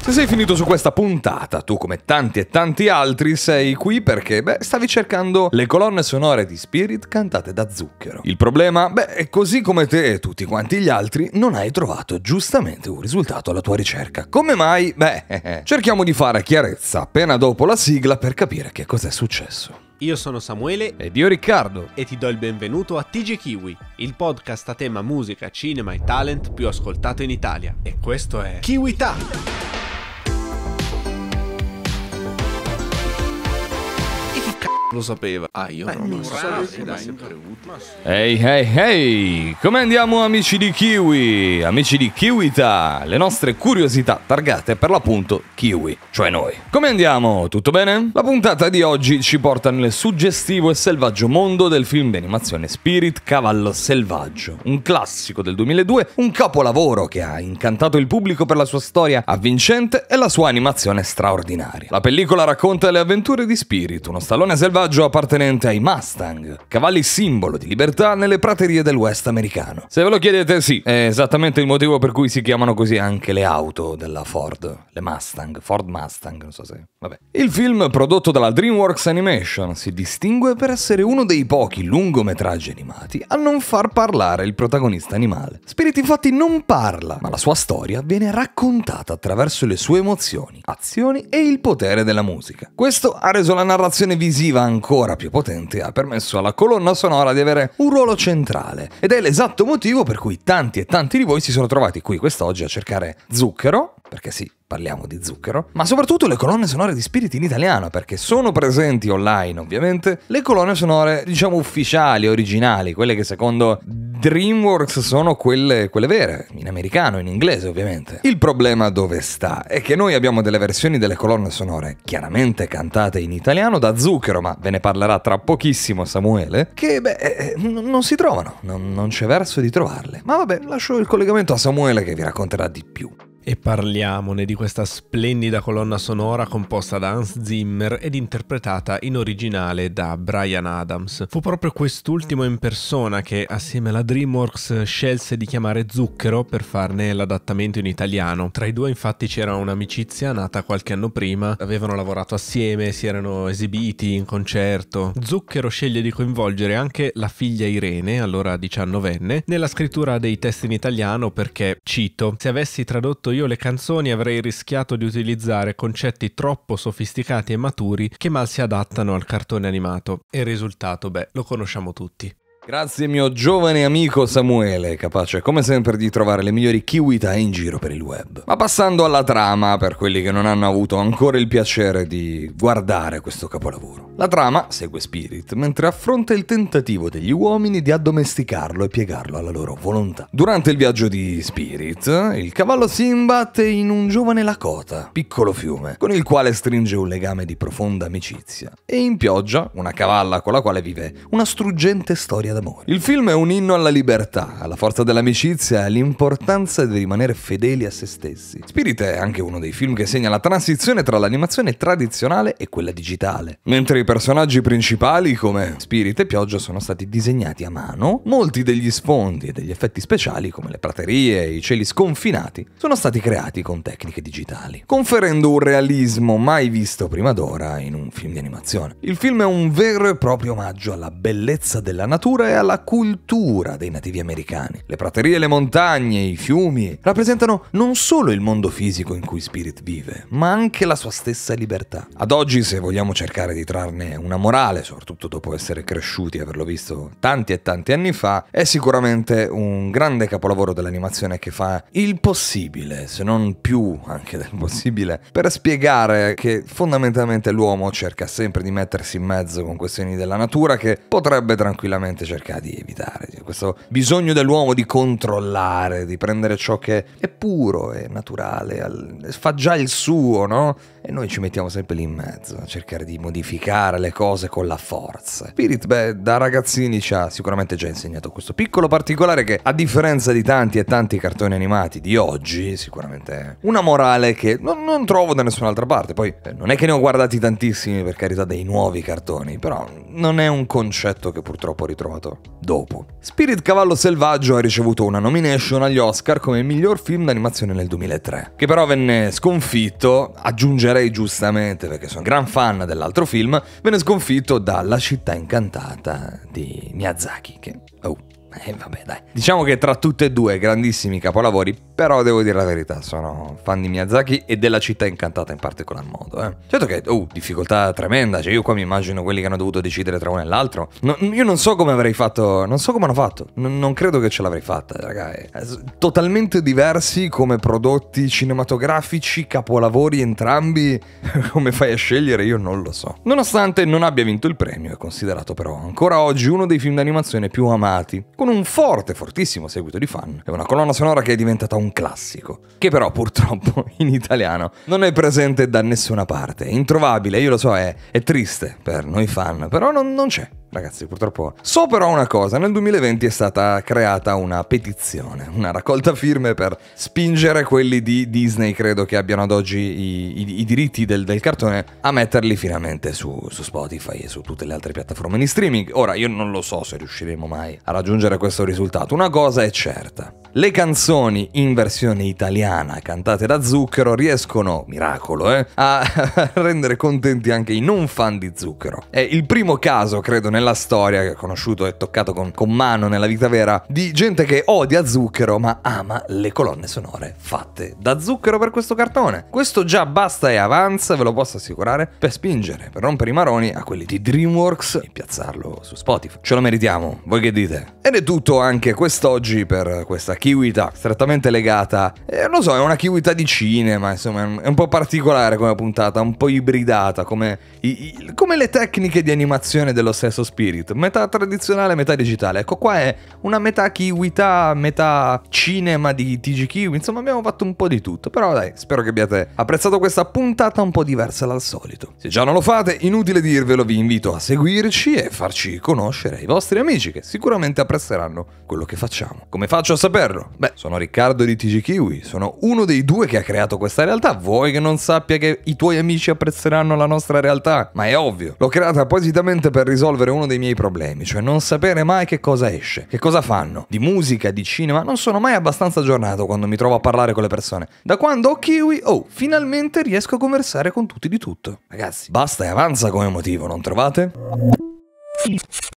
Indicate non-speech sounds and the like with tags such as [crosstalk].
Se sei finito su questa puntata, tu come tanti e tanti altri sei qui perché, beh, stavi cercando le colonne sonore di Spirit cantate da Zucchero. Il problema, beh, è così come te e tutti quanti gli altri, non hai trovato giustamente un risultato alla tua ricerca. Come mai? Beh, [laughs] cerchiamo di fare chiarezza appena dopo la sigla per capire che cos'è successo. Io sono Samuele ed io Riccardo e ti do il benvenuto a TG Kiwi, il podcast a tema musica, cinema e talent più ascoltato in Italia. E questo è Kiwi Kiwita! lo sapeva. Ah, io Beh, non lo sapevo. Ehi, hey, ehi, hey, ehi! Hey. Come andiamo amici di Kiwi? Amici di Kiwita, le nostre curiosità targate per l'appunto Kiwi, cioè noi. Come andiamo? Tutto bene? La puntata di oggi ci porta nel suggestivo e selvaggio mondo del film di animazione Spirit Cavallo Selvaggio, un classico del 2002, un capolavoro che ha incantato il pubblico per la sua storia avvincente e la sua animazione straordinaria. La pellicola racconta le avventure di Spirit, uno stallone selvaggio selvaggio appartenente ai Mustang, cavalli simbolo di libertà nelle praterie del West americano. Se ve lo chiedete, sì, è esattamente il motivo per cui si chiamano così anche le auto della Ford, le Mustang, Ford Mustang, non so se... vabbè. Il film prodotto dalla DreamWorks Animation si distingue per essere uno dei pochi lungometraggi animati a non far parlare il protagonista animale. Spirit infatti non parla, ma la sua storia viene raccontata attraverso le sue emozioni, azioni e il potere della musica. Questo ha reso la narrazione visiva ancora più potente ha permesso alla colonna sonora di avere un ruolo centrale ed è l'esatto motivo per cui tanti e tanti di voi si sono trovati qui quest'oggi a cercare zucchero, perché sì, parliamo di zucchero, ma soprattutto le colonne sonore di Spirit in italiano, perché sono presenti online ovviamente le colonne sonore, diciamo, ufficiali, originali, quelle che secondo DreamWorks sono quelle, quelle vere, in americano, in inglese ovviamente. Il problema dove sta? È che noi abbiamo delle versioni delle colonne sonore, chiaramente cantate in italiano da Zucchero, ma ve ne parlerà tra pochissimo Samuele, che beh, eh, eh, non si trovano, non, non c'è verso di trovarle. Ma vabbè, lascio il collegamento a Samuele che vi racconterà di più. E parliamone di questa splendida colonna sonora composta da Hans Zimmer ed interpretata in originale da Brian Adams. Fu proprio quest'ultimo in persona che, assieme alla DreamWorks, scelse di chiamare Zucchero per farne l'adattamento in italiano. Tra i due, infatti, c'era un'amicizia nata qualche anno prima, avevano lavorato assieme, si erano esibiti in concerto. Zucchero sceglie di coinvolgere anche la figlia Irene, allora diciannovenne, nella scrittura dei testi in italiano perché, cito, se avessi tradotto io io le canzoni avrei rischiato di utilizzare concetti troppo sofisticati e maturi che mal si adattano al cartone animato. E il risultato, beh, lo conosciamo tutti. Grazie mio giovane amico Samuele, capace come sempre di trovare le migliori kiwita in giro per il web. Ma passando alla trama, per quelli che non hanno avuto ancora il piacere di guardare questo capolavoro. La trama segue Spirit, mentre affronta il tentativo degli uomini di addomesticarlo e piegarlo alla loro volontà. Durante il viaggio di Spirit, il cavallo si imbatte in un giovane Lakota, piccolo fiume, con il quale stringe un legame di profonda amicizia. E in pioggia, una cavalla con la quale vive una struggente storia da d'amore. Il film è un inno alla libertà, alla forza dell'amicizia e all'importanza di rimanere fedeli a se stessi. Spirit è anche uno dei film che segna la transizione tra l'animazione tradizionale e quella digitale. Mentre i personaggi principali come Spirit e Pioggia sono stati disegnati a mano, molti degli sfondi e degli effetti speciali come le praterie e i cieli sconfinati sono stati creati con tecniche digitali, conferendo un realismo mai visto prima d'ora in un film di animazione. Il film è un vero e proprio omaggio alla bellezza della natura natura e alla cultura dei nativi americani. Le praterie, le montagne, i fiumi rappresentano non solo il mondo fisico in cui Spirit vive, ma anche la sua stessa libertà. Ad oggi, se vogliamo cercare di trarne una morale, soprattutto dopo essere cresciuti e averlo visto tanti e tanti anni fa, è sicuramente un grande capolavoro dell'animazione che fa il possibile, se non più anche del possibile, per spiegare che fondamentalmente l'uomo cerca sempre di mettersi in mezzo con questioni della natura che potrebbe tranquillamente cercare di evitare, cioè, questo bisogno dell'uomo di controllare, di prendere ciò che è puro, è naturale, fa già il suo, no? E noi ci mettiamo sempre lì in mezzo, a cercare di modificare le cose con la forza. Spirit, beh, da ragazzini ci ha sicuramente già insegnato questo piccolo particolare che, a differenza di tanti e tanti cartoni animati di oggi, sicuramente è una morale che non, non trovo da nessun'altra parte. Poi, eh, non è che ne ho guardati tantissimi, per carità, dei nuovi cartoni, però non è un concetto che purtroppo ritrovo rilasciato dopo. Spirit Cavallo Selvaggio ha ricevuto una nomination agli Oscar come miglior film d'animazione nel 2003, che però venne sconfitto, aggiungerei giustamente perché sono gran fan dell'altro film, venne sconfitto da La città incantata di Miyazaki, che... Oh, eh, vabbè, dai. Diciamo che tra tutte e due grandissimi capolavori, però devo dire la verità, sono fan di Miyazaki e della città incantata in particolar modo. Eh. Certo che, oh, difficoltà tremenda, cioè io qua mi immagino quelli che hanno dovuto decidere tra uno e l'altro. No, io non so come avrei fatto, non so come hanno fatto, N- non credo che ce l'avrei fatta, ragazzi. Eh. Eh, totalmente diversi come prodotti cinematografici, capolavori entrambi, [laughs] come fai a scegliere io non lo so. Nonostante non abbia vinto il premio, è considerato però ancora oggi uno dei film d'animazione più amati con un forte, fortissimo seguito di fan e una colonna sonora che è diventata un classico, che però purtroppo [laughs] in italiano non è presente da nessuna parte, è introvabile, io lo so, è, è triste per noi fan, però non, non c'è. Ragazzi, purtroppo. So però una cosa, nel 2020 è stata creata una petizione, una raccolta firme per spingere quelli di Disney, credo che abbiano ad oggi i, i, i diritti del, del, cartone, a metterli finalmente su, su, Spotify e su tutte le altre piattaforme di streaming. Ora, io non lo so se riusciremo mai a raggiungere questo risultato. Una cosa è certa, le canzoni in versione italiana cantate da Zucchero riescono, miracolo, eh, a [laughs] rendere contenti anche i non fan di Zucchero. È il primo caso, credo, nella storia che ho conosciuto e toccato con, con mano nella vita vera di gente che odia Zucchero ma ama le colonne sonore fatte da Zucchero per questo cartone. Questo già basta e avanza, ve lo posso assicurare, per spingere, per rompere i maroni a quelli di DreamWorks e piazzarlo su Spotify. Ce lo meritiamo, voi che dite? Ed è tutto anche quest'oggi per questa kiwita strettamente legata, eh, non lo so, è una kiwita di cinema, insomma, è un po' particolare come puntata, un po' ibridata, come, i, i, come le tecniche di animazione dello stesso Spirit, metà tradizionale, metà digitale. Ecco qua è una metà kiwita, metà cinema di TG Kiwi, insomma abbiamo fatto un po' di tutto, però dai, spero che abbiate apprezzato questa puntata un po' diversa dal solito. Se già non lo fate, inutile dirvelo, vi invito a seguirci e farci conoscere i vostri amici che sicuramente apprezzeranno quello che facciamo. Come faccio a sapere? Ferro. Beh, sono Riccardo di TG Kiwi, sono uno dei due che ha creato questa realtà. Vuoi che non sappia che i tuoi amici apprezzeranno la nostra realtà? Ma è ovvio, l'ho creata appositamente per risolvere uno dei miei problemi, cioè non sapere mai che cosa esce, che cosa fanno, di musica, di cinema, non sono mai abbastanza aggiornato quando mi trovo a parlare con le persone. Da quando ho Kiwi, oh, finalmente riesco a conversare con tutti di tutto. Ragazzi, basta e avanza come motivo, non trovate?